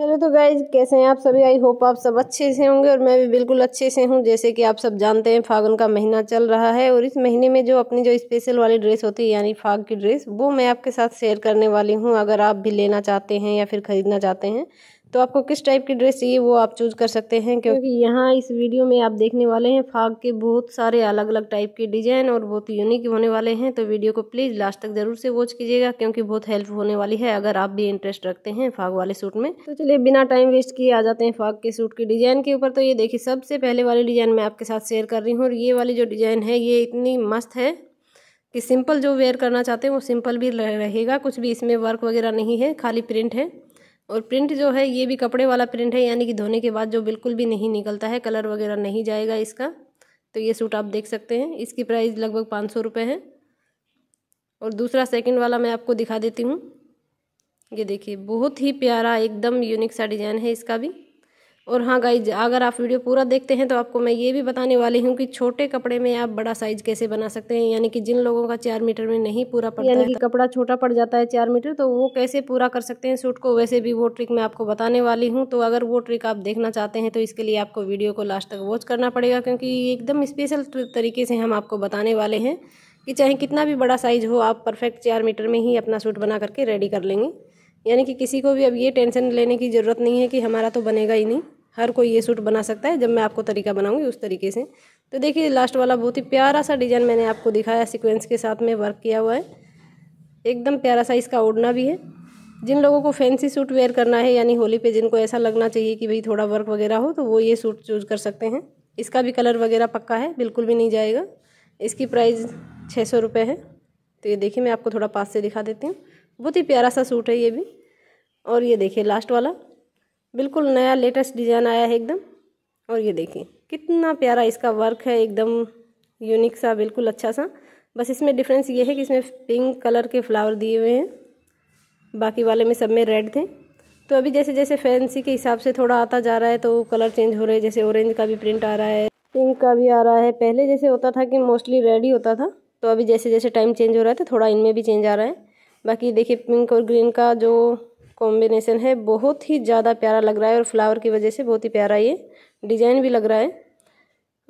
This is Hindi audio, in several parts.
हेलो तो गाइज कैसे हैं आप सभी आई होप आप सब अच्छे से होंगे और मैं भी बिल्कुल अच्छे से हूं जैसे कि आप सब जानते हैं फागुन का महीना चल रहा है और इस महीने में जो अपनी जो स्पेशल वाली ड्रेस होती है यानी फाग की ड्रेस वो मैं आपके साथ शेयर करने वाली हूं अगर आप भी लेना चाहते हैं या फिर ख़रीदना चाहते हैं तो आपको किस टाइप की ड्रेस चाहिए वो आप चूज कर सकते हैं क्योंकि यहाँ इस वीडियो में आप देखने वाले हैं फाग के बहुत सारे अलग अलग टाइप के डिज़ाइन और बहुत यूनिक होने वाले हैं तो वीडियो को प्लीज़ लास्ट तक ज़रूर से वॉच कीजिएगा क्योंकि बहुत हेल्प होने वाली है अगर आप भी इंटरेस्ट रखते हैं फाग वाले सूट में तो चलिए बिना टाइम वेस्ट किए आ जाते हैं फाग के सूट के डिज़ाइन के ऊपर तो ये देखिए सबसे पहले वाली डिज़ाइन मैं आपके साथ शेयर कर रही हूँ और ये वाली जो डिज़ाइन है ये इतनी मस्त है कि सिंपल जो वेयर करना चाहते हैं वो सिंपल भी रहेगा कुछ भी इसमें वर्क वगैरह नहीं है खाली प्रिंट है और प्रिंट जो है ये भी कपड़े वाला प्रिंट है यानी कि धोने के बाद जो बिल्कुल भी नहीं निकलता है कलर वगैरह नहीं जाएगा इसका तो ये सूट आप देख सकते हैं इसकी प्राइस लगभग पाँच सौ रुपये है और दूसरा सेकंड वाला मैं आपको दिखा देती हूँ ये देखिए बहुत ही प्यारा एकदम यूनिक सा डिज़ाइन है इसका भी और हाँ गाइज अगर आप वीडियो पूरा देखते हैं तो आपको मैं ये भी बताने वाली हूँ कि छोटे कपड़े में आप बड़ा साइज कैसे बना सकते हैं यानी कि जिन लोगों का चार मीटर में नहीं पूरा पड़ता यानी कि तो कपड़ा छोटा पड़ जाता है चार मीटर तो वो कैसे पूरा कर सकते हैं सूट को वैसे भी वो ट्रिक मैं आपको बताने वाली हूँ तो अगर वो ट्रिक आप देखना चाहते हैं तो इसके लिए आपको वीडियो को लास्ट तक वॉच करना पड़ेगा क्योंकि एकदम स्पेशल तरीके से हम आपको बताने वाले हैं कि चाहे कितना भी बड़ा साइज हो आप परफेक्ट चार मीटर में ही अपना सूट बना करके रेडी कर लेंगे यानी कि किसी को भी अब ये टेंशन लेने की ज़रूरत नहीं है कि हमारा तो बनेगा ही नहीं हर कोई ये सूट बना सकता है जब मैं आपको तरीका बनाऊंगी उस तरीके से तो देखिए लास्ट वाला बहुत ही प्यारा सा डिज़ाइन मैंने आपको दिखाया सीक्वेंस के साथ में वर्क किया हुआ है एकदम प्यारा सा इसका ओढ़ना भी है जिन लोगों को फैंसी सूट वेयर करना है यानी होली पे जिनको ऐसा लगना चाहिए कि भाई थोड़ा वर्क वगैरह हो तो वो ये सूट चूज कर सकते हैं इसका भी कलर वगैरह पक्का है बिल्कुल भी नहीं जाएगा इसकी प्राइस छः सौ रुपये है तो ये देखिए मैं आपको थोड़ा पास से दिखा देती हूँ बहुत ही प्यारा सा सूट है ये भी और ये देखिए लास्ट वाला बिल्कुल नया लेटेस्ट डिज़ाइन आया है एकदम और ये देखिए कितना प्यारा इसका वर्क है एकदम यूनिक सा बिल्कुल अच्छा सा बस इसमें डिफरेंस ये है कि इसमें पिंक कलर के फ्लावर दिए हुए हैं बाकी वाले में सब में रेड थे तो अभी जैसे जैसे फैंसी के हिसाब से थोड़ा आता जा रहा है तो कलर चेंज हो रहे हैं जैसे ऑरेंज का भी प्रिंट आ रहा है पिंक का भी आ रहा है पहले जैसे होता था कि मोस्टली रेड ही होता था तो अभी जैसे जैसे टाइम चेंज हो रहा है तो थोड़ा इनमें भी चेंज आ रहा है बाकी देखिए पिंक और ग्रीन का जो कॉम्बिनेशन है बहुत ही ज़्यादा प्यारा लग रहा है और फ्लावर की वजह से बहुत ही प्यारा ये डिज़ाइन भी लग रहा है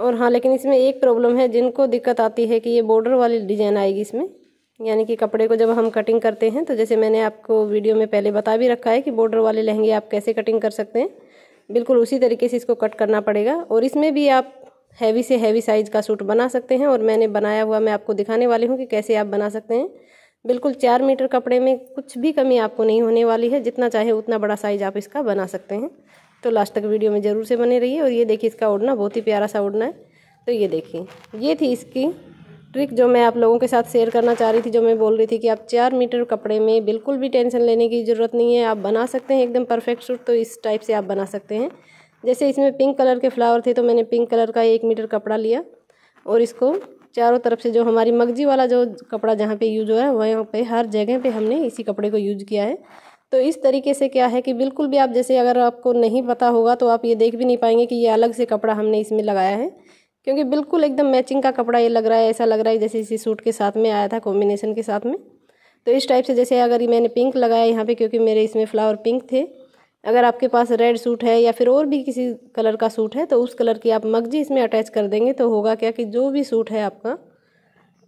और हाँ लेकिन इसमें एक प्रॉब्लम है जिनको दिक्कत आती है कि ये बॉर्डर वाली डिज़ाइन आएगी इसमें यानी कि कपड़े को जब हम कटिंग करते हैं तो जैसे मैंने आपको वीडियो में पहले बता भी रखा है कि बॉर्डर वाले लहंगे आप कैसे कटिंग कर सकते हैं बिल्कुल उसी तरीके से इसको कट करना पड़ेगा और इसमें भी आप हैवी से हैवी साइज़ का सूट बना सकते हैं और मैंने बनाया हुआ मैं आपको दिखाने वाली हूँ कि कैसे आप बना सकते हैं बिल्कुल चार मीटर कपड़े में कुछ भी कमी आपको नहीं होने वाली है जितना चाहे उतना बड़ा साइज आप इसका बना सकते हैं तो लास्ट तक वीडियो में ज़रूर से बने रहिए और ये देखिए इसका उड़ना बहुत ही प्यारा सा उड़ना है तो ये देखिए ये थी इसकी ट्रिक जो मैं आप लोगों के साथ शेयर करना चाह रही थी जो मैं बोल रही थी कि आप चार मीटर कपड़े में बिल्कुल भी टेंशन लेने की ज़रूरत नहीं है आप बना सकते हैं एकदम परफेक्ट सूट तो इस टाइप से आप बना सकते हैं जैसे इसमें पिंक कलर के फ्लावर थे तो मैंने पिंक कलर का एक मीटर कपड़ा लिया और इसको चारों तरफ से जो हमारी मगजी वाला जो कपड़ा जहाँ पे यूज हो रहा है वहाँ पे हर जगह पे हमने इसी कपड़े को यूज किया है तो इस तरीके से क्या है कि बिल्कुल भी आप जैसे अगर आपको नहीं पता होगा तो आप ये देख भी नहीं पाएंगे कि ये अलग से कपड़ा हमने इसमें लगाया है क्योंकि बिल्कुल एकदम मैचिंग का कपड़ा ये लग रहा है ऐसा लग रहा है जैसे इसी सूट के साथ में आया था कॉम्बिनेशन के साथ में तो इस टाइप से जैसे अगर मैंने पिंक लगाया यहाँ पे क्योंकि मेरे इसमें फ्लावर पिंक थे अगर आपके पास रेड सूट है या फिर और भी किसी कलर का सूट है तो उस कलर की आप मगजी इसमें अटैच कर देंगे तो होगा क्या कि जो भी सूट है आपका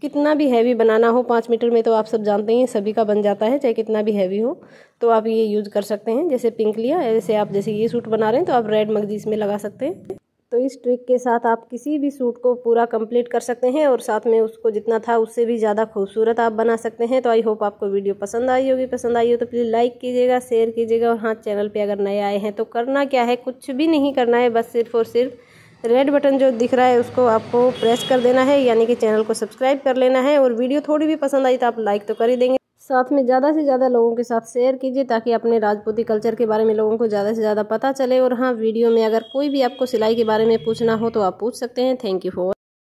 कितना भी हैवी बनाना हो पाँच मीटर में तो आप सब जानते हैं सभी का बन जाता है चाहे कितना भी हैवी हो तो आप ये यूज कर सकते हैं जैसे पिंक लिया ऐसे आप जैसे ये सूट बना रहे हैं तो आप रेड मगजी इसमें लगा सकते हैं तो इस ट्रिक के साथ आप किसी भी सूट को पूरा कंप्लीट कर सकते हैं और साथ में उसको जितना था उससे भी ज़्यादा खूबसूरत आप बना सकते हैं तो आई होप आपको वीडियो पसंद आई होगी पसंद आई हो तो प्लीज़ लाइक कीजिएगा शेयर कीजिएगा और हाँ चैनल पे अगर नए आए हैं तो करना क्या है कुछ भी नहीं करना है बस सिर्फ और सिर्फ रेड बटन जो दिख रहा है उसको आपको प्रेस कर देना है यानी कि चैनल को सब्सक्राइब कर लेना है और वीडियो थोड़ी भी पसंद आई तो आप लाइक तो कर ही देंगे साथ में ज़्यादा से ज़्यादा लोगों के साथ शेयर कीजिए ताकि अपने राजपूती कल्चर के बारे में लोगों को ज़्यादा से ज़्यादा पता चले और हाँ वीडियो में अगर कोई भी आपको सिलाई के बारे में पूछना हो तो आप पूछ सकते हैं थैंक यू फॉर